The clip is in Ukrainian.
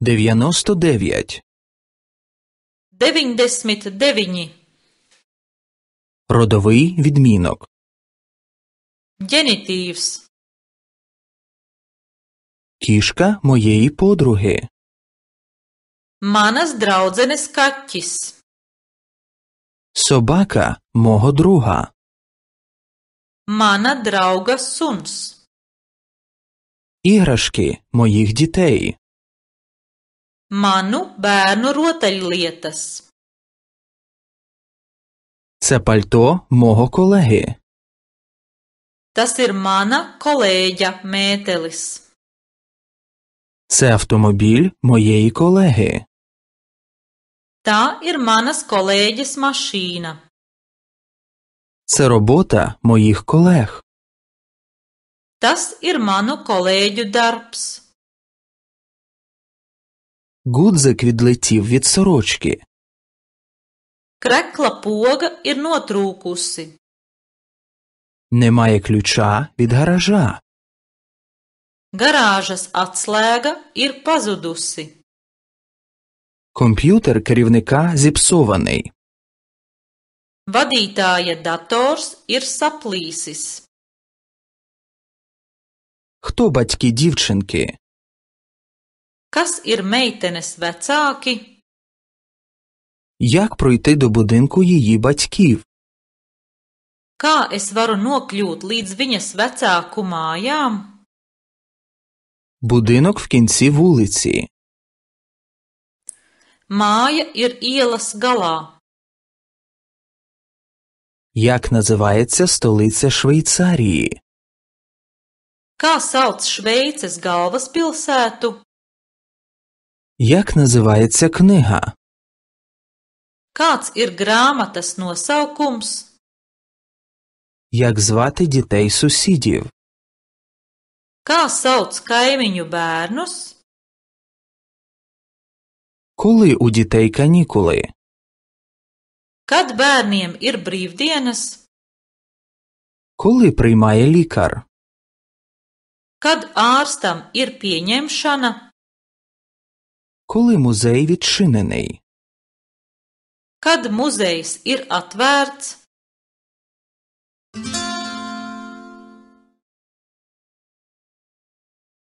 дев'ять 99 девіні. Родовий відмінок Генітивс Кішка моєї подруги Мана драудзенес каттіс Собака мого друга Мана драуга сунс Іграшки моїх дітей Manu bērnu rotaļlietas. Це пальто мого колеги. Tas ir mana kolēģa mētelis. Це автомобіль моєї колеги. Tā ir manas kolēģis mašīna. Це робота моїх колег. Tas ir manu kolēģu darbs. Гудзик відлетів від сорочки. Крекла poga ir notrūkusi. Немає ключа від гаража. Гаражас atslēga ir pazudusi. Комп'ютер керівника зіпсований. Vadītāja даторс ir saplīsis. Хто батьки дівчинки? Kas ir meitenes vecāki? Як пройти до будинку її батьків? Kā es varu nokļūt līdz viņas vecāku mājām? Будинок в кінці вулиці. Māja ir ielas galā. Як називається столиця Швейцарії? Kā sauc Šveices galvaspilsētu? Як називається книга? Kāds ir grāmatas nosaukums? Як звати дітей сусідів? Kā sauc kaimiņu бērнус? Коли у дітей канікули? Kad bērniem ir brīvdienas? Коли приймає лікар? Kad ārstam ir pieņemšana? Коли музей відчинений? Kad muzejs ir atvērts?